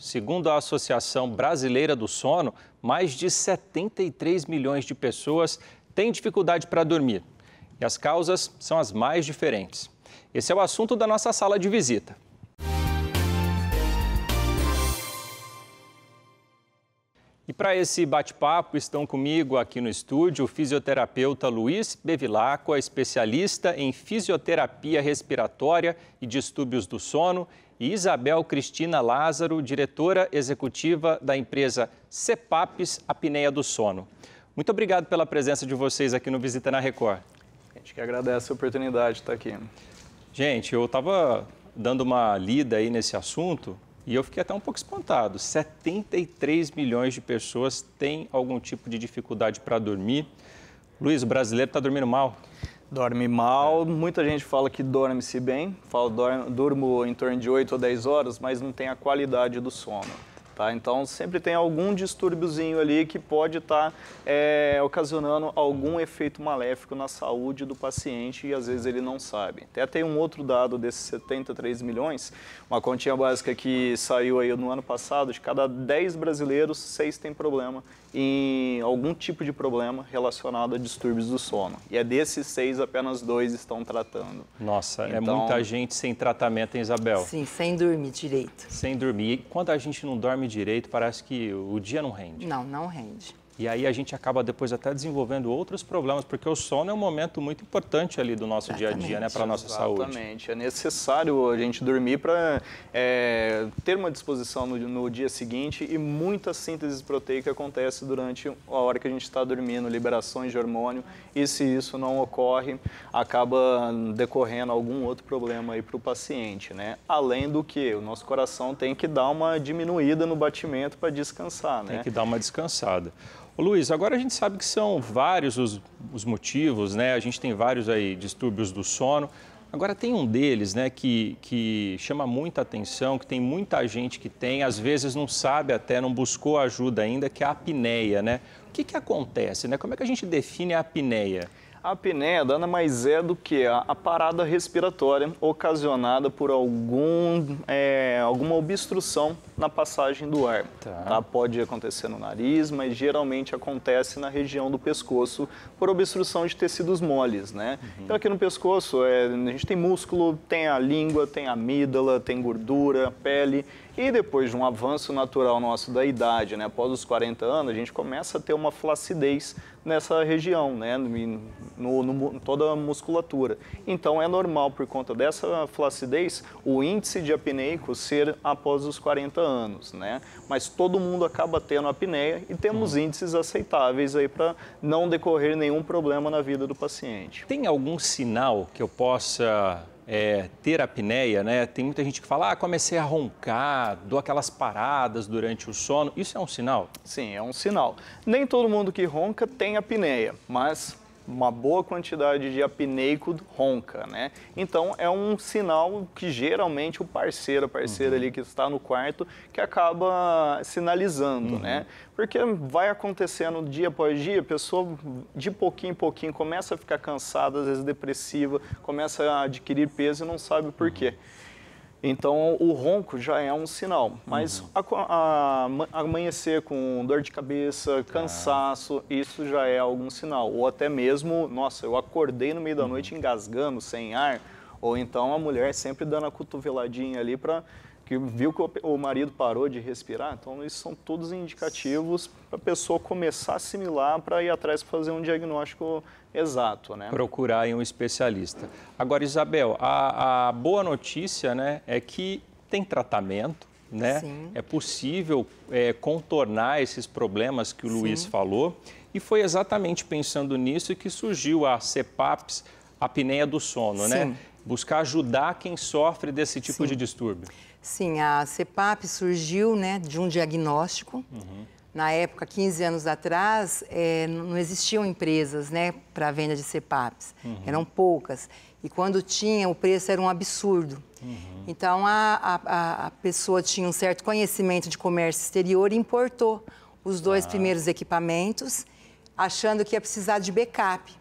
Segundo a Associação Brasileira do Sono, mais de 73 milhões de pessoas têm dificuldade para dormir. E as causas são as mais diferentes. Esse é o assunto da nossa sala de visita. E para esse bate-papo estão comigo aqui no estúdio o fisioterapeuta Luiz Bevilacqua, especialista em fisioterapia respiratória e distúrbios do sono, e Isabel Cristina Lázaro, diretora executiva da empresa CEPAPES Apneia do Sono. Muito obrigado pela presença de vocês aqui no Visita na Record. A gente que agradece a oportunidade de estar aqui. Gente, eu estava dando uma lida aí nesse assunto e eu fiquei até um pouco espantado. 73 milhões de pessoas têm algum tipo de dificuldade para dormir. Luiz, o brasileiro está dormindo mal. Dorme mal, é. muita gente fala que dorme-se bem, fala, durmo em torno de 8 ou 10 horas, mas não tem a qualidade do sono. Tá? Então sempre tem algum distúrbiozinho ali que pode estar tá, é, ocasionando algum efeito maléfico na saúde do paciente e às vezes ele não sabe. Até tem um outro dado desses 73 milhões, uma continha básica que saiu aí no ano passado, de cada 10 brasileiros, 6 têm problema em algum tipo de problema relacionado a distúrbios do sono. E é desses 6, apenas dois estão tratando. Nossa, é então... é muita gente sem tratamento, hein, Isabel? Sim, sem dormir direito. Sem dormir. E quando a gente não dorme dorme direito, parece que o dia não rende. Não, não rende. E aí a gente acaba depois até desenvolvendo outros problemas, porque o sono é um momento muito importante ali do nosso Exatamente. dia a dia, né, para a nossa Exatamente. saúde. Exatamente. É necessário a gente dormir para é, ter uma disposição no, no, dia seguinte e muita síntese proteica acontece durante a hora que a gente está dormindo, liberações de hormônio. E se isso não ocorre, acaba decorrendo algum outro problema aí para o paciente, né? Além do que o nosso coração tem que dar uma diminuída no batimento para descansar, né? Tem que dar uma descansada. Ô, Luiz, agora a gente sabe que são vários os, os motivos, né? A gente tem vários aí distúrbios do sono. Agora, tem um deles né, que, que chama muita atenção, que tem muita gente que tem, às vezes não sabe até, não buscou ajuda ainda, que é a apneia. Né? O que, que acontece? Né? Como é que a gente define a apneia? A apneia nada mais é do que a, parada respiratória ocasionada por algum, é, alguma obstrução na passagem do ar. Tá. Tá? Pode acontecer no nariz, mas geralmente acontece na região do pescoço por obstrução de tecidos moles, né? Uhum. Então aqui no pescoço é, a gente tem músculo, tem a língua, tem a amígdala, tem gordura, pele. E depois de um avanço natural nosso da idade, né, após os 40 anos, a gente começa a ter uma flacidez nessa região, né, no, no, toda a musculatura. Então é normal, por conta dessa flacidez, o índice de apneico ser após os 40 anos, né? Mas todo mundo acaba tendo apneia e temos uhum. índices aceitáveis aí para não decorrer nenhum problema na vida do paciente. Tem algum sinal que eu possa é, ter apneia, né? Tem muita gente que fala, ah, comecei a roncar, dou aquelas paradas durante o sono. Isso é um sinal? Sim, é um sinal. Nem todo mundo que ronca tem apneia, mas uma boa quantidade de apneico ronca, né? Então é um sinal que geralmente o parceiro, a parceira uhum. ali que está no quarto, que acaba sinalizando, uhum. né? Porque vai acontecendo dia após dia, a pessoa de pouquinho em pouquinho começa a ficar cansada, às vezes depressiva, começa a adquirir peso e não sabe por uhum. quê. Então, o ronco já é um sinal. Mas uhum. a, a, amanhecer com dor de cabeça, tá. cansaço, ah. isso já é algum sinal. Ou até mesmo, nossa, eu acordei no meio da uhum. noite engasgando, sem ar. Ou então a mulher sempre dando a cotoveladinha ali para que viu que o marido parou de respirar. Então, isso são todos indicativos para a pessoa começar a assimilar para ir atrás para fazer um diagnóstico exato. Né? Procurar um especialista. Agora, Isabel, a, a boa notícia né, é que tem tratamento, né? Sim. É possível é, contornar esses problemas que o Sim. Luiz falou. E foi exatamente pensando nisso que surgiu a CEPAPS, a apneia do sono, né? Sim. né? buscar ajudar quem sofre desse tipo Sim. de distúrbio. Sim, a CEPAP surgiu né, de um diagnóstico. Uhum. Na época, 15 anos atrás, é, não existiam empresas né, para venda de CEPAPs, uhum. eram poucas. E quando tinha, o preço era um absurdo. Uhum. Então, a, a, a, pessoa tinha um certo conhecimento de comércio exterior e importou os dois ah. primeiros equipamentos, achando que ia precisar de backup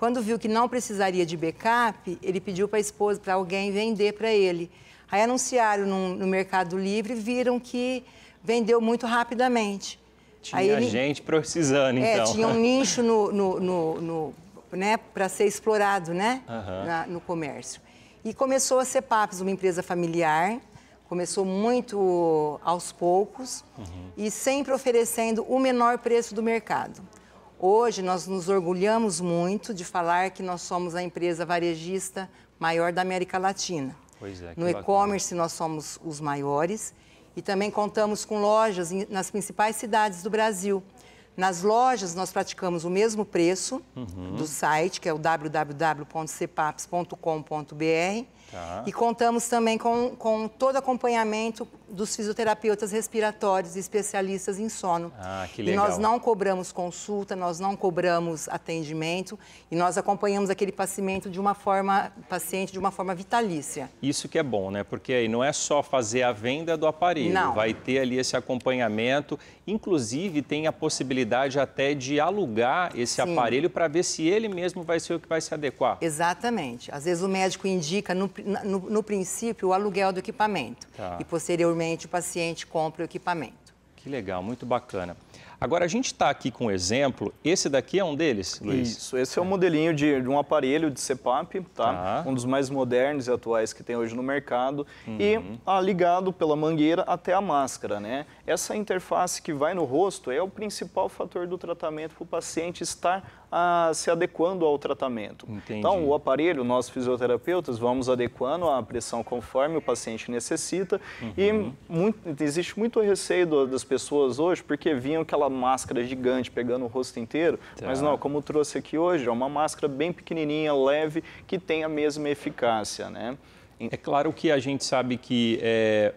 quando viu que não precisaria de backup, ele pediu para a esposa, para alguém vender para ele. Aí anunciaram no, no Mercado Livre, viram que vendeu muito rapidamente. Tinha ele, gente precisando, é, então. tinha um nicho no, no, no, no né, para ser explorado né, uhum. na, no comércio. E começou a CEPAPS, uma empresa familiar, começou muito aos poucos uhum. e sempre oferecendo o menor preço do mercado. Hoje nós nos orgulhamos muito de falar que nós somos a empresa varejista maior da América Latina. Pois é, no e-commerce nós somos os maiores e também contamos com lojas nas principais cidades do Brasil. Nas lojas, nós praticamos o mesmo preço uhum. do site, que é o www.cepaps.com.br. Tá. E contamos também com, com todo acompanhamento dos fisioterapeutas respiratórios e especialistas em sono. Ah, que legal. E nós não cobramos consulta, nós não cobramos atendimento e nós acompanhamos aquele paciente de uma forma, paciente de uma forma vitalícia. Isso que é bom, né? Porque aí não é só fazer a venda do aparelho, não. vai ter ali esse acompanhamento, inclusive tem a possibilidade possibilidade até de alugar esse Sim. aparelho para ver se ele mesmo vai ser o que vai se adequar. Exatamente. Às vezes o médico indica, no, no, no princípio, o aluguel do equipamento. Tá. E posteriormente o paciente compra o equipamento. Que legal, muito bacana. Agora, a gente está aqui com um exemplo, esse daqui é um deles, Luiz? Isso, esse é um modelinho de, de um aparelho de CPAP, tá? Ah. Um dos mais modernos e atuais que tem hoje no mercado. Uhum. E ah, ligado pela mangueira até a máscara, né? Essa interface que vai no rosto é o principal fator do tratamento para o paciente estar a ah, se adequando ao tratamento. Entendi. Então, o aparelho, nós fisioterapeutas, vamos adequando a pressão conforme o paciente necessita. Uhum. E muito, existe muito receio das pessoas hoje, porque vinham que ela máscara gigante pegando o rosto inteiro, tá. mas não, como trouxe aqui hoje, é uma máscara bem pequenininha, leve, que tem a mesma eficácia, né? É claro que a gente sabe que é,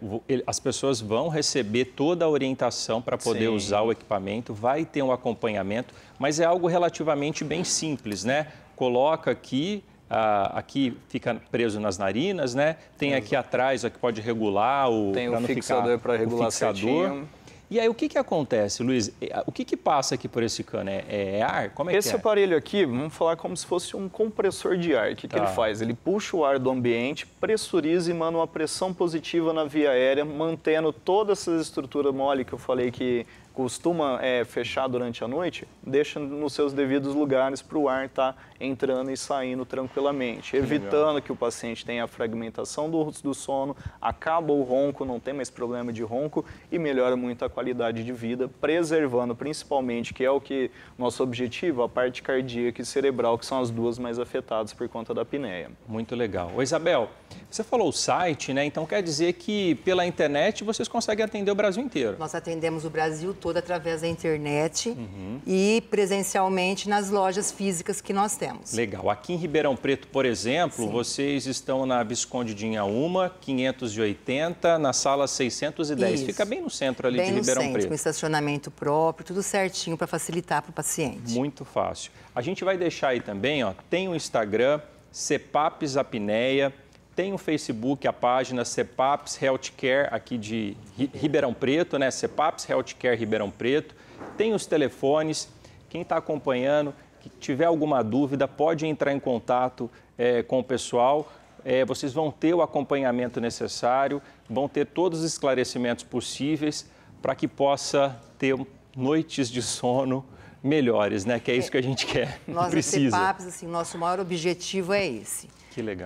as pessoas vão receber toda a orientação para poder Sim. usar o equipamento, vai ter um acompanhamento, mas é algo relativamente bem simples, né? Coloca aqui, aqui fica preso nas narinas, né? Tem aqui atrás, aqui pode regular o. Tem o fixador para regular o fixador. Certinho. E aí, o que, que acontece, Luiz? O que, que passa aqui por esse cano? É, é, é ar? Como é esse que é? aparelho aqui, vamos falar como se fosse um compressor de ar. O que, tá. que ele tá. faz? Ele puxa o ar do ambiente, pressuriza e manda uma pressão positiva na via aérea, mantendo todas essas estruturas mole que eu falei que costuma é, fechar durante a noite, deixa nos seus devidos lugares para o ar estar tá entrando e saindo tranquilamente, evitando que o paciente tenha a fragmentação do, do sono, acaba o ronco, não tem mais problema de ronco e melhora muito a qualidade de vida, preservando principalmente, que é o que nosso objetivo, a parte cardíaca e cerebral, que são as duas mais afetadas por conta da apneia. Muito legal. Ô Isabel, você falou o site, né? Então quer dizer que pela internet vocês conseguem atender o Brasil inteiro. Nós atendemos o Brasil todo através da internet uhum. e presencialmente nas lojas físicas que nós temos. Legal. Aqui em Ribeirão Preto, por exemplo, Sim. vocês estão na Visconde de Inhaúma, 580, na sala 610. Isso. Fica bem no centro ali bem de Ribeirão centro, Preto. Com estacionamento próprio, tudo certinho para facilitar para o paciente. Muito fácil. A gente vai deixar aí também, ó, tem o Instagram, CEPAPs Apneia tem o Facebook, a página CEPAPS Healthcare aqui de Ribeirão Preto, né? CEPAPS Healthcare Ribeirão Preto. Tem os telefones. Quem está acompanhando, que tiver alguma dúvida, pode entrar em contato é, com o pessoal. É, vocês vão ter o acompanhamento necessário, vão ter todos os esclarecimentos possíveis para que possa ter noites de sono melhores, né? Que é isso é. que a gente quer. Nós, Precisa. CEPAPs, assim, nosso maior objetivo é esse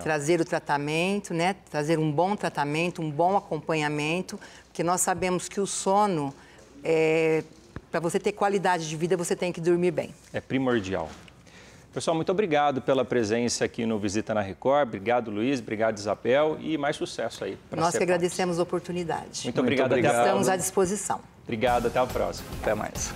trazer o tratamento, né? trazer um bom tratamento, um bom acompanhamento, porque nós sabemos que o sono, é... para você ter qualidade de vida, você tem que dormir bem. É primordial. Pessoal, muito obrigado pela presença aqui no Visita na Record. Obrigado, Luiz. Obrigado, Isabel. E mais sucesso aí. Nós que agradecemos a oportunidade. Muito, muito obrigado. obrigado. Estamos à disposição. Obrigado. Até a próxima. Até mais.